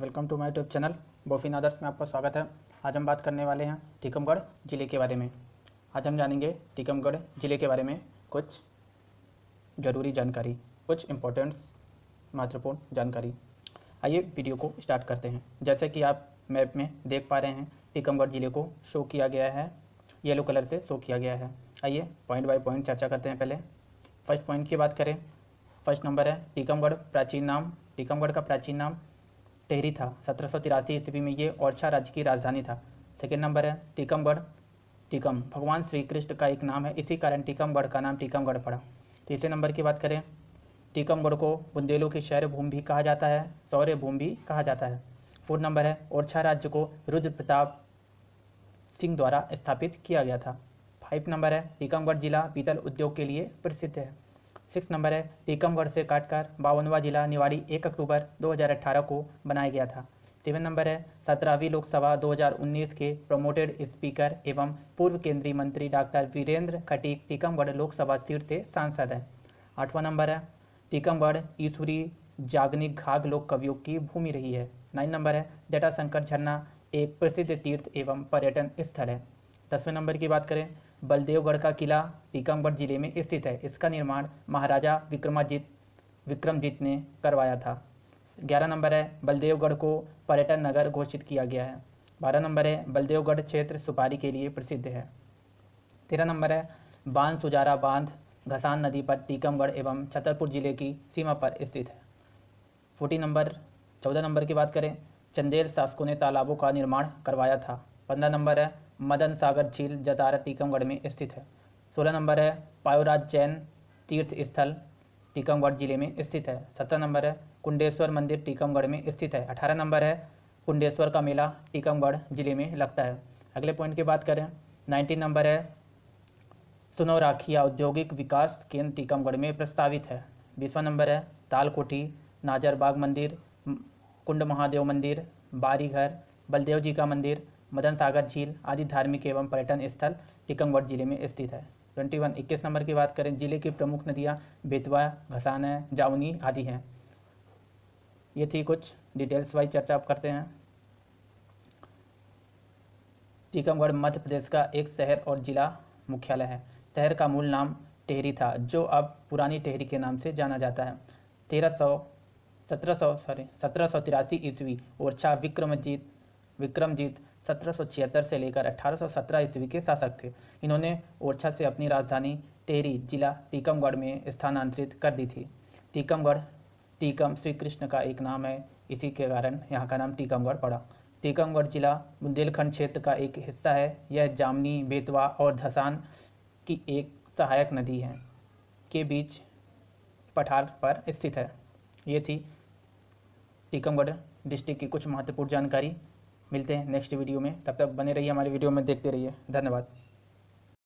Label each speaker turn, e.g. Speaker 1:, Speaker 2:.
Speaker 1: welcome to my YouTube channel बोफिन आदर्श में आपका स्वागत है आज हम बात करने वाले हैं टीकमगढ़ ज़िले के बारे में आज हम जानेंगे टीकमगढ़ ज़िले के बारे में कुछ ज़रूरी जानकारी कुछ इम्पोर्टेंट्स महत्वपूर्ण जानकारी आइए वीडियो को स्टार्ट करते हैं जैसे कि आप मैप में देख पा रहे हैं टीकमगढ़ ज़िले को शो किया गया है येलो कलर से शो किया गया है आइए पॉइंट बाई पॉइंट चर्चा करते हैं पहले फर्स्ट पॉइंट की बात करें फर्स्ट नंबर है टीकमगढ़ प्राचीन नाम टीकमगढ़ का प्राचीन नाम टेहरी था सत्रह सौ तिरासी ईस्वी में ये ओरछा राज्य की राजधानी था सेकेंड नंबर है टीकमगढ़ टीकम भगवान श्री कृष्ण का एक नाम है इसी कारण टीकमगढ़ का नाम टीकमगढ़ पड़ा तीसरे नंबर की बात करें टीकमगढ़ को बुंदेलों की शहर भूमि भी कहा जाता है सौर्य भूमि भी कहा जाता है फोर्थ नंबर है ओरछा राज्य को रुद्र प्रताप सिंह द्वारा स्थापित किया गया था फाइव नंबर है टीकमगढ़ जिला पीतल उद्योग के लिए प्रसिद्ध है सिक्स नंबर है टीकमगढ़ से काटकर बावनवा जिला निवाड़ी एक अक्टूबर 2018 को बनाया गया था सेवन नंबर है सत्रहवीं लोकसभा 2019 के प्रमोटेड स्पीकर एवं पूर्व केंद्रीय मंत्री डॉक्टर वीरेंद्र खटीक टीकमगढ़ लोकसभा सीट से सांसद हैं आठवां नंबर है टीकमगढ़ ईश्वरी जागनिक घाग लोक कवियों की भूमि रही है नाइन नंबर है जटाशंकर झरना एक प्रसिद्ध तीर्थ एवं पर्यटन स्थल है दसवें नंबर की बात करें बलदेवगढ़ का किला टीकमगढ़ जिले में स्थित है इसका निर्माण महाराजा विक्रमाजीत विक्रमजीत ने करवाया था ग्यारह नंबर है बलदेवगढ़ को पर्यटन नगर घोषित किया गया है बारह नंबर है बलदेवगढ़ क्षेत्र सुपारी के लिए प्रसिद्ध है तेरह नंबर है बांध सुजारा बांध घसान नदी पर टीकमगढ़ एवं छतरपुर जिले की सीमा पर स्थित है फोर्टी नंबर चौदह नंबर की बात करें चंदेल शासकों ने तालाबों का निर्माण करवाया था पंद्रह नंबर है मदन सागर झील जतारा टीकमगढ़ में स्थित है सोलह नंबर है पायुराज जैन तीर्थ स्थल टीकमगढ़ जिले में स्थित है सत्रह नंबर है कुंडेश्वर मंदिर टीकमगढ़ में स्थित है अठारह नंबर है कुंडेश्वर का मेला टीकमगढ़ जिले में लगता है अगले पॉइंट की बात करें नाइनटीन नंबर है सुनो राखिया औद्योगिक विकास केंद्र टीकमगढ़ में प्रस्तावित है बीसवा नंबर है तालकोठी नाजरबाग मंदिर कुंड महादेव मंदिर बारीघर बलदेव जी का मंदिर मदन सागर झील आदि धार्मिक एवं पर्यटन स्थल टीकमगढ़ जिले में स्थित है ट्वेंटी वन इक्कीस नंबर की बात करें जिले की प्रमुख नदियाँ बेतवा घसाना जावनी आदि हैं ये थी कुछ डिटेल्स वाइज चर्चा आप करते हैं टीकमगढ़ मध्य प्रदेश का एक शहर और जिला मुख्यालय है शहर का मूल नाम टेहरी था जो अब पुरानी टेहरी के नाम से जाना जाता है तेरह सौ सत्रह सौ सॉरी सत्रह सौ तिरासी ईस्वी ओरछा विक्रमजीत विक्रमजीत छिहत्तर से लेकर 1817 ईस्वी के शासक थे इन्होंने ओरछा से अपनी राजधानी टेरी जिला टीकमगढ़ में स्थानांतरित कर दी थी टीकमगढ़ टीकम श्री कृष्ण का एक नाम है इसी के कारण यहाँ का नाम टीकमगढ़ पड़ा टीकमगढ़ जिला बुंदेलखंड क्षेत्र का एक हिस्सा है यह जामनी बेतवा और धसान की एक सहायक नदी है के बीच पठार पर स्थित है ये थी टीकमगढ़ डिस्ट्रिक्ट की कुछ महत्वपूर्ण जानकारी मिलते हैं नेक्स्ट वीडियो में तब तक बने रहिए हमारे वीडियो में देखते रहिए धन्यवाद